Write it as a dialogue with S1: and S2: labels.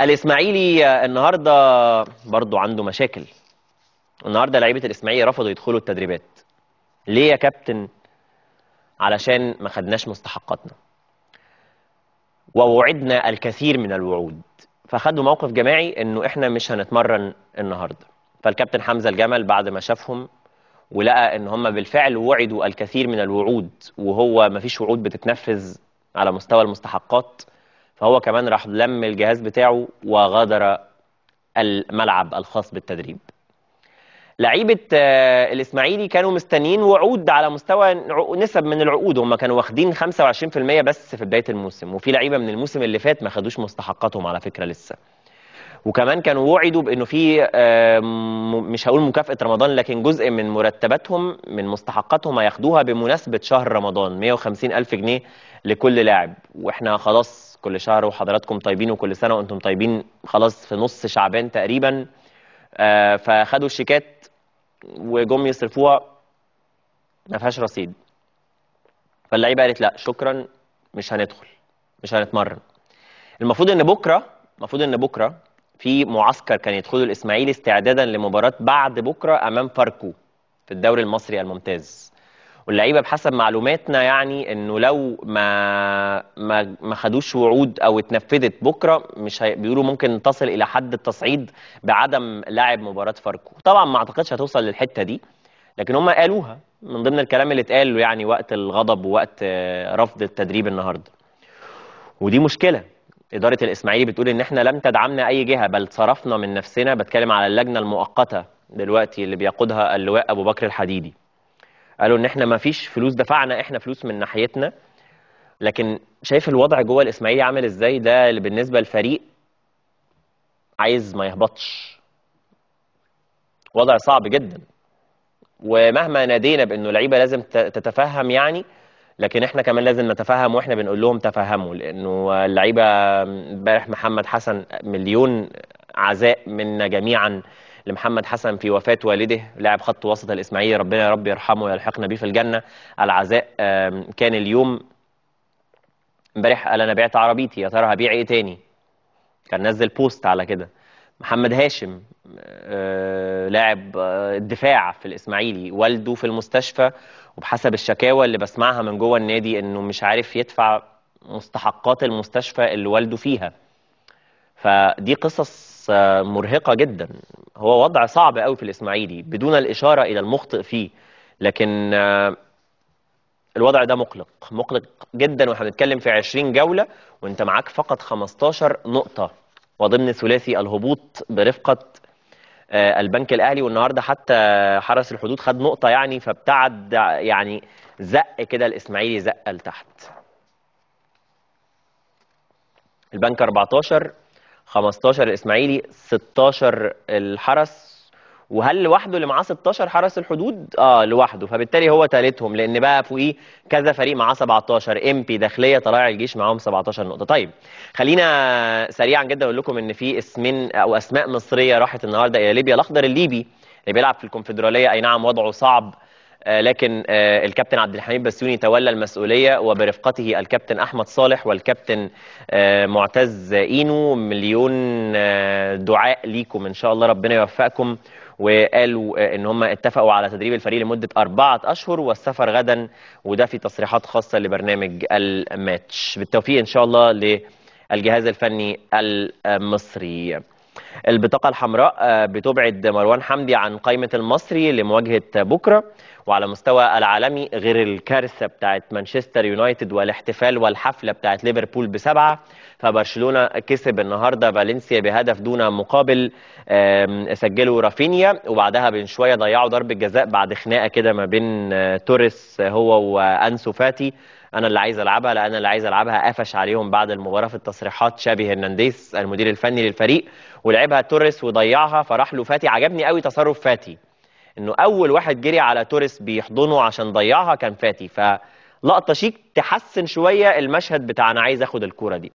S1: الاسماعيلي النهارده برضه عنده مشاكل النهارده لعيبه الاسماعيلي رفضوا يدخلوا التدريبات ليه يا كابتن علشان ما خدناش مستحقاتنا ووعدنا الكثير من الوعود فخدوا موقف جماعي انه احنا مش هنتمرن النهارده فالكابتن حمزه الجمل بعد ما شافهم ولقى ان هم بالفعل وعدوا الكثير من الوعود وهو ما فيش وعود بتتنفذ على مستوى المستحقات فهو كمان راح لم الجهاز بتاعه وغادر الملعب الخاص بالتدريب لعيبة آه، الإسماعيلي كانوا مستنيين وعود على مستوى نسب من العقود هم كانوا واخدين 25% بس في بداية الموسم وفي لعيبة من الموسم اللي فات ما خدوش مستحقاتهم على فكرة لسه وكمان كانوا وعدوا بانه في آه، مش هقول مكافاه رمضان لكن جزء من مرتباتهم من مستحقاتهم هياخدوها بمناسبه شهر رمضان 150 الف جنيه لكل لاعب واحنا خلاص كل شهر وحضراتكم طيبين وكل سنه وانتم طيبين خلاص في نص شعبان تقريبا آه، فخدوا الشيكات وجم يصرفوها ما فيهاش رصيد فاللعيبه قالت لا شكرا مش هندخل مش هنتمرن المفروض ان بكره المفروض ان بكره في معسكر كان يدخله الاسماعيلي استعدادا لمباراه بعد بكره امام فاركو في الدوري المصري الممتاز واللعيبه بحسب معلوماتنا يعني انه لو ما ما ما خدوش وعود او اتنفذت بكره مش هي... بيقولوا ممكن تصل الى حد التصعيد بعدم لعب مباراه فاركو طبعا ما اعتقدش هتوصل للحته دي لكن هم قالوها من ضمن الكلام اللي اتقال يعني وقت الغضب ووقت آه، رفض التدريب النهارده ودي مشكله اداره الاسماعيلي بتقول ان احنا لم تدعمنا اي جهه بل صرفنا من نفسنا بتكلم على اللجنه المؤقته دلوقتي اللي بيقودها اللواء ابو بكر الحديدي قالوا ان احنا ما فيش فلوس دفعنا احنا فلوس من ناحيتنا لكن شايف الوضع جوه الاسماعيلي عامل ازاي ده بالنسبه للفريق عايز ما يهبطش وضع صعب جدا ومهما نادينا بانه لعيبه لازم تتفهم يعني لكن احنا كمان لازم نتفهم واحنا بنقول لهم تفهموا لانه اللعيبه امبارح محمد حسن مليون عزاء منا جميعا لمحمد حسن في وفاة والده لاعب خط وسط الإسماعيلي ربنا يا رب يرحمه ويلحقنا به في الجنة العزاء كان اليوم امبارح قال أنا بعت عربيتي يا ترى هبيع إيه تاني كان نزل بوست على كده محمد هاشم آه، لاعب آه، الدفاع في الإسماعيلي والده في المستشفى وبحسب الشكاوى اللي بسمعها من جوه النادي إنه مش عارف يدفع مستحقات المستشفى اللي والده فيها فدي قصص آه، مرهقه جدا هو وضع صعب قوي في الاسماعيلي بدون الاشاره الى المخطئ فيه لكن آه، الوضع ده مقلق مقلق جدا واحنا بنتكلم في 20 جوله وانت معاك فقط 15 نقطه وضمن ثلاثي الهبوط برفقه آه، البنك الاهلي والنهارده حتى حرس الحدود خد نقطه يعني فابتعد يعني زق كده الاسماعيلي زقه لتحت البنك 14 15 الاسماعيلي 16 الحرس وهل لوحده اللي معاه 16 حرس الحدود؟ اه لوحده فبالتالي هو ثالثهم لان بقى فوقيه كذا فريق معاه 17 ام بي داخليه طلائع الجيش معاهم 17 نقطه. طيب خلينا سريعا جدا اقول لكم ان في اسمين او اسماء مصريه راحت النهارده الى ليبيا الاخضر الليبي اللي بيلعب في الكونفدراليه اي نعم وضعه صعب آه، لكن آه، الكابتن عبد الحميد بسيوني تولى المسؤوليه وبرفقته الكابتن احمد صالح والكابتن آه، معتز اينو مليون دعاء ليكم ان شاء الله ربنا يوفقكم وقالوا ان هم اتفقوا على تدريب الفريق لمده اربعه اشهر والسفر غدا وده في تصريحات خاصه لبرنامج الماتش بالتوفيق ان شاء الله للجهاز الفني المصري البطاقة الحمراء آه، بتبعد مروان حمدي عن قائمة المصري لمواجهة بكرة وعلى مستوى العالمي غير الكارثة بتاعت مانشستر يونايتد والاحتفال والحفلة بتاعت ليفربول بسبعة فبرشلونة كسب النهاردة فالنسيا بهدف دون مقابل سجله رافينيا وبعدها بين شوية ضيعوا ضربة جزاء بعد خناقة كده ما بين آه، توريس هو وأنسو فاتي انا اللي عايز العبها لا انا اللي عايز العبها قفش عليهم بعد المباراه في التصريحات شابي هرنانديز المدير الفني للفريق ولعبها توريس وضيعها فراح له فاتي عجبني قوي تصرف فاتي انه اول واحد جري على توريس بيحضنه عشان ضيعها كان فاتي فلقطه شيك تحسن شويه المشهد بتاع انا عايز اخد الكوره دي